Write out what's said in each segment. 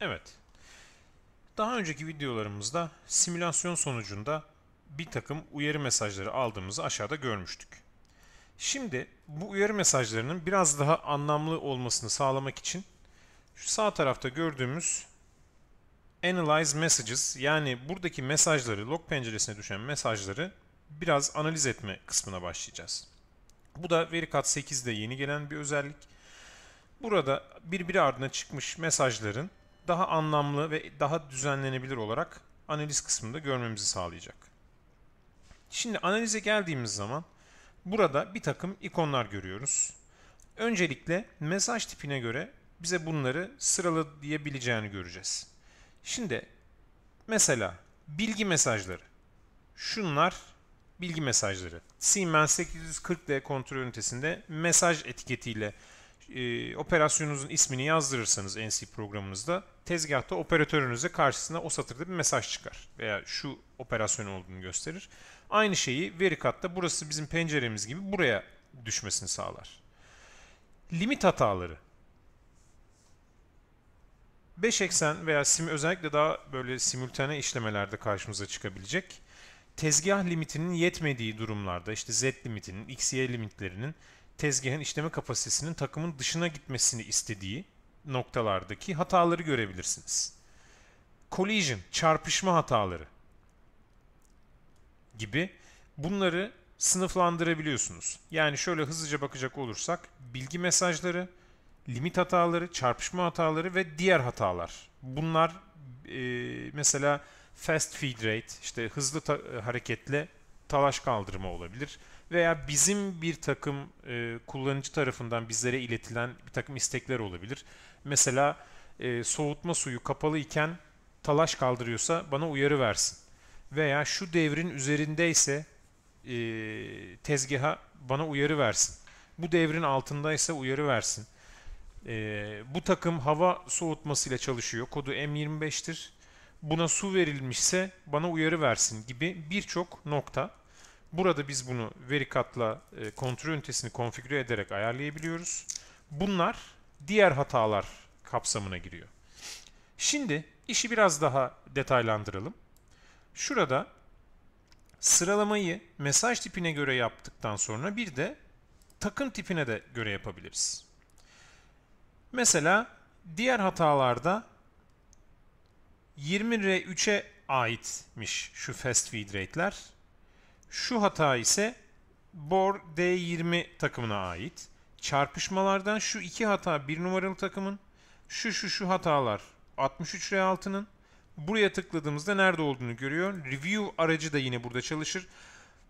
Evet. Daha önceki videolarımızda simülasyon sonucunda bir takım uyarı mesajları aldığımızı aşağıda görmüştük. Şimdi bu uyarı mesajlarının biraz daha anlamlı olmasını sağlamak için şu sağ tarafta gördüğümüz Analyze Messages yani buradaki mesajları, log penceresine düşen mesajları biraz analiz etme kısmına başlayacağız. Bu da VeriCat 8'de yeni gelen bir özellik. Burada birbiri ardına çıkmış mesajların daha anlamlı ve daha düzenlenebilir olarak analiz kısmında görmemizi sağlayacak. Şimdi analize geldiğimiz zaman burada bir takım ikonlar görüyoruz. Öncelikle mesaj tipine göre bize bunları sıralayabileceğini göreceğiz. Şimdi mesela bilgi mesajları. Şunlar bilgi mesajları. Siemens 840D kontrol ünitesinde mesaj etiketiyle e, operasyonunuzun ismini yazdırırsanız NC programınızda tezgahta operatörünüze karşısına o satırda bir mesaj çıkar veya şu operasyon olduğunu gösterir. Aynı şeyi veri katta burası bizim penceremiz gibi buraya düşmesini sağlar. Limit hataları. 5 eksen veya sim özellikle daha böyle simultane işlemelerde karşımıza çıkabilecek. Tezgah limitinin yetmediği durumlarda işte z limitinin, x, y limitlerinin tezgahın işleme kapasitesinin takımın dışına gitmesini istediği noktalardaki hataları görebilirsiniz. Collision, çarpışma hataları gibi bunları sınıflandırabiliyorsunuz. Yani şöyle hızlıca bakacak olursak bilgi mesajları, limit hataları, çarpışma hataları ve diğer hatalar. Bunlar e, mesela fast feed rate, işte hızlı ta- e, hareketle talaş kaldırma olabilir veya bizim bir takım e, kullanıcı tarafından bizlere iletilen bir takım istekler olabilir. Mesela e, soğutma suyu kapalı iken talaş kaldırıyorsa bana uyarı versin. Veya şu devrin üzerindeyse e, tezgaha bana uyarı versin. Bu devrin altındaysa uyarı versin. E, bu takım hava soğutmasıyla çalışıyor. Kodu M25'tir. Buna su verilmişse bana uyarı versin gibi birçok nokta Burada biz bunu veri katla e, kontrol ünitesini konfigüre ederek ayarlayabiliyoruz. Bunlar diğer hatalar kapsamına giriyor. Şimdi işi biraz daha detaylandıralım. Şurada sıralamayı mesaj tipine göre yaptıktan sonra bir de takım tipine de göre yapabiliriz. Mesela diğer hatalarda 20R3'e aitmiş şu fast feed rate'ler. Şu hata ise Bor D20 takımına ait. Çarpışmalardan şu iki hata bir numaralı takımın, şu şu şu hatalar 63 R6'nın. Buraya tıkladığımızda nerede olduğunu görüyor. Review aracı da yine burada çalışır.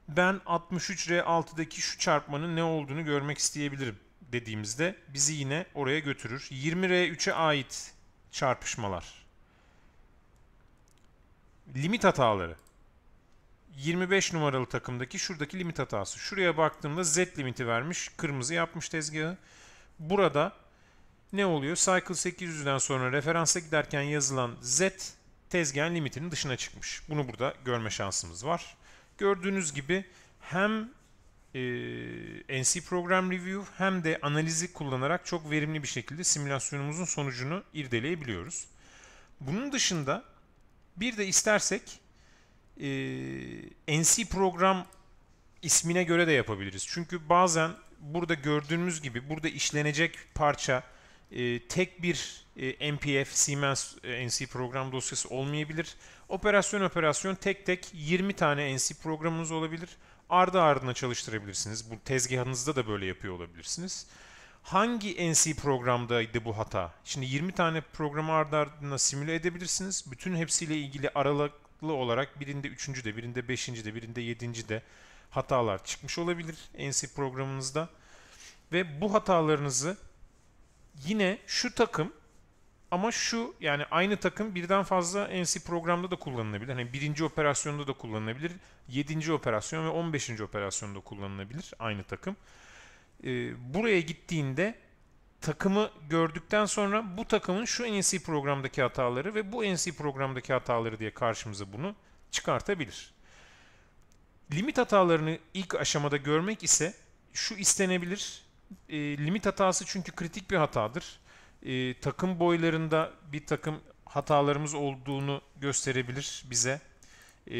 Ben 63 R6'daki şu çarpmanın ne olduğunu görmek isteyebilirim dediğimizde bizi yine oraya götürür. 20 R3'e ait çarpışmalar. Limit hataları. 25 numaralı takımdaki şuradaki limit hatası. Şuraya baktığımda Z limiti vermiş. Kırmızı yapmış tezgahı. Burada ne oluyor? Cycle 800'den sonra referansa giderken yazılan Z tezgahın limitinin dışına çıkmış. Bunu burada görme şansımız var. Gördüğünüz gibi hem e, NC Program Review hem de analizi kullanarak çok verimli bir şekilde simülasyonumuzun sonucunu irdeleyebiliyoruz. Bunun dışında bir de istersek e, ee, NC program ismine göre de yapabiliriz. Çünkü bazen burada gördüğümüz gibi burada işlenecek parça e, tek bir e, MPF, Siemens e, NC program dosyası olmayabilir. Operasyon operasyon tek tek 20 tane NC programınız olabilir. Ardı ardına çalıştırabilirsiniz. Bu tezgahınızda da böyle yapıyor olabilirsiniz. Hangi NC programdaydı bu hata? Şimdi 20 tane programı ardı ardına simüle edebilirsiniz. Bütün hepsiyle ilgili aralık karşılıklı olarak birinde 3. de, birinde beşinci de, birinde yedinci de hatalar çıkmış olabilir NC programınızda. Ve bu hatalarınızı yine şu takım ama şu yani aynı takım birden fazla NC programda da kullanılabilir. Hani birinci operasyonda da kullanılabilir. Yedinci operasyon ve on beşinci operasyonda kullanılabilir aynı takım. Ee, buraya gittiğinde takımı gördükten sonra bu takımın şu NC programdaki hataları ve bu NC programdaki hataları diye karşımıza bunu çıkartabilir. Limit hatalarını ilk aşamada görmek ise şu istenebilir. E, limit hatası çünkü kritik bir hatadır. E, takım boylarında bir takım hatalarımız olduğunu gösterebilir bize. E,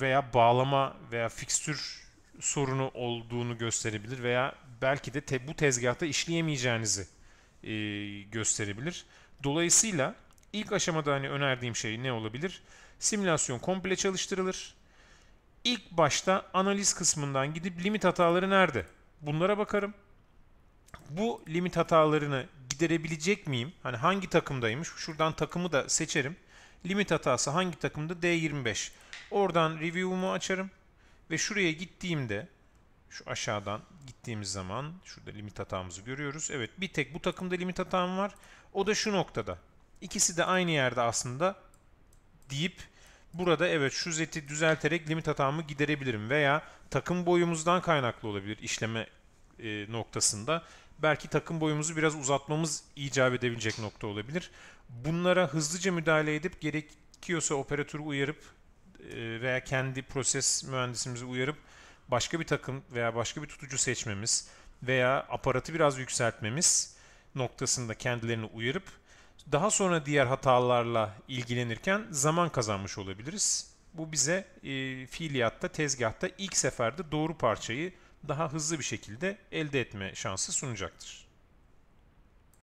veya bağlama veya fikstür sorunu olduğunu gösterebilir veya belki de te, bu tezgahta işleyemeyeceğinizi e, gösterebilir. Dolayısıyla ilk aşamada hani önerdiğim şey ne olabilir? Simülasyon komple çalıştırılır. İlk başta analiz kısmından gidip limit hataları nerede? Bunlara bakarım. Bu limit hatalarını giderebilecek miyim? Hani hangi takımdaymış? Şuradan takımı da seçerim. Limit hatası hangi takımda? D25. Oradan review'umu açarım ve şuraya gittiğimde şu aşağıdan gittiğimiz zaman şurada limit hatamızı görüyoruz. Evet bir tek bu takımda limit hatam var. O da şu noktada. İkisi de aynı yerde aslında deyip burada evet şu zeti düzelterek limit hatamı giderebilirim veya takım boyumuzdan kaynaklı olabilir işleme e, noktasında. Belki takım boyumuzu biraz uzatmamız icap edebilecek nokta olabilir. Bunlara hızlıca müdahale edip gerekiyorsa operatörü uyarıp e, veya kendi proses mühendisimizi uyarıp başka bir takım veya başka bir tutucu seçmemiz veya aparatı biraz yükseltmemiz noktasında kendilerini uyarıp daha sonra diğer hatalarla ilgilenirken zaman kazanmış olabiliriz. Bu bize e, fiiliyatta, tezgahta ilk seferde doğru parçayı daha hızlı bir şekilde elde etme şansı sunacaktır.